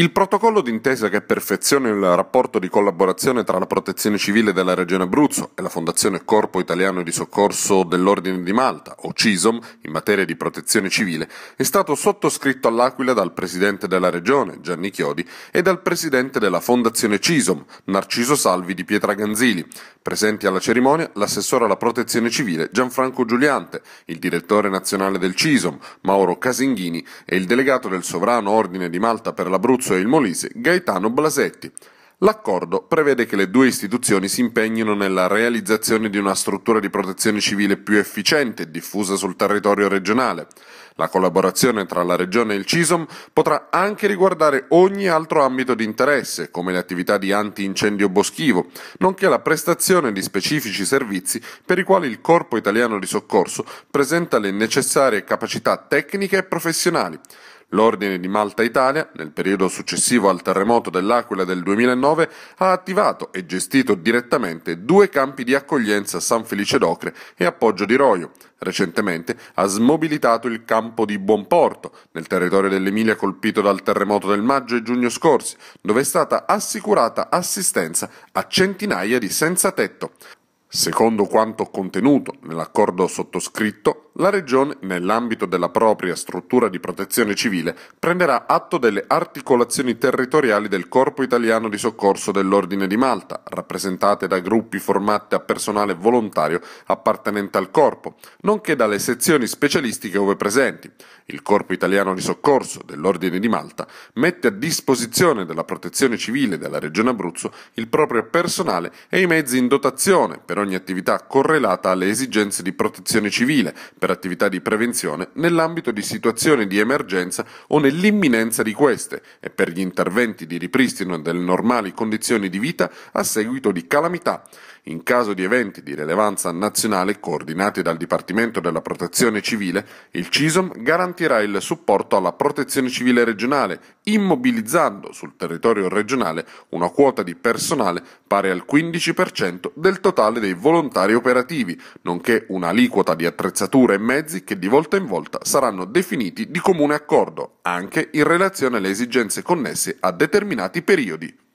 Il protocollo d'intesa che perfeziona il rapporto di collaborazione tra la Protezione Civile della Regione Abruzzo e la Fondazione Corpo Italiano di Soccorso dell'Ordine di Malta, o CISOM, in materia di protezione civile, è stato sottoscritto all'Aquila dal Presidente della Regione, Gianni Chiodi, e dal Presidente della Fondazione CISOM, Narciso Salvi di Pietra Ganzili. Presenti alla cerimonia l'assessore alla Protezione Civile Gianfranco Giuliante, il direttore nazionale del CISOM, Mauro Casinghini, e il delegato del Sovrano Ordine di Malta per l'Abruzzo Abruzzo e il Molise Gaetano Blasetti. L'accordo prevede che le due istituzioni si impegnino nella realizzazione di una struttura di protezione civile più efficiente e diffusa sul territorio regionale. La collaborazione tra la Regione e il CISOM potrà anche riguardare ogni altro ambito di interesse, come le attività di antincendio boschivo, nonché la prestazione di specifici servizi per i quali il Corpo italiano di soccorso presenta le necessarie capacità tecniche e professionali. L'Ordine di Malta Italia, nel periodo successivo al terremoto dell'Aquila del 2009, ha attivato e gestito direttamente due campi di accoglienza a San Felice d'Ocre e Appoggio di Roio. Recentemente ha smobilitato il campo di Buonporto, nel territorio dell'Emilia colpito dal terremoto del maggio e giugno scorsi, dove è stata assicurata assistenza a centinaia di senza tetto. Secondo quanto contenuto nell'accordo sottoscritto, la Regione, nell'ambito della propria struttura di protezione civile, prenderà atto delle articolazioni territoriali del Corpo Italiano di Soccorso dell'Ordine di Malta, rappresentate da gruppi formati a personale volontario appartenente al Corpo, nonché dalle sezioni specialistiche ove presenti. Il Corpo Italiano di Soccorso dell'Ordine di Malta mette a disposizione della protezione civile della Regione Abruzzo il proprio personale e i mezzi in dotazione per ogni attività correlata alle esigenze di protezione civile, per attività di prevenzione nell'ambito di situazioni di emergenza o nell'imminenza di queste e per gli interventi di ripristino delle normali condizioni di vita a seguito di calamità, in caso di eventi di rilevanza nazionale coordinati dal Dipartimento della Protezione Civile, il CISOM garantirà il supporto alla Protezione Civile regionale, immobilizzando sul territorio regionale una quota di personale pari al 15% del totale dei volontari operativi, nonché un'aliquota di attrezzature e mezzi che di volta in volta saranno definiti di comune accordo, anche in relazione alle esigenze connesse a determinati periodi.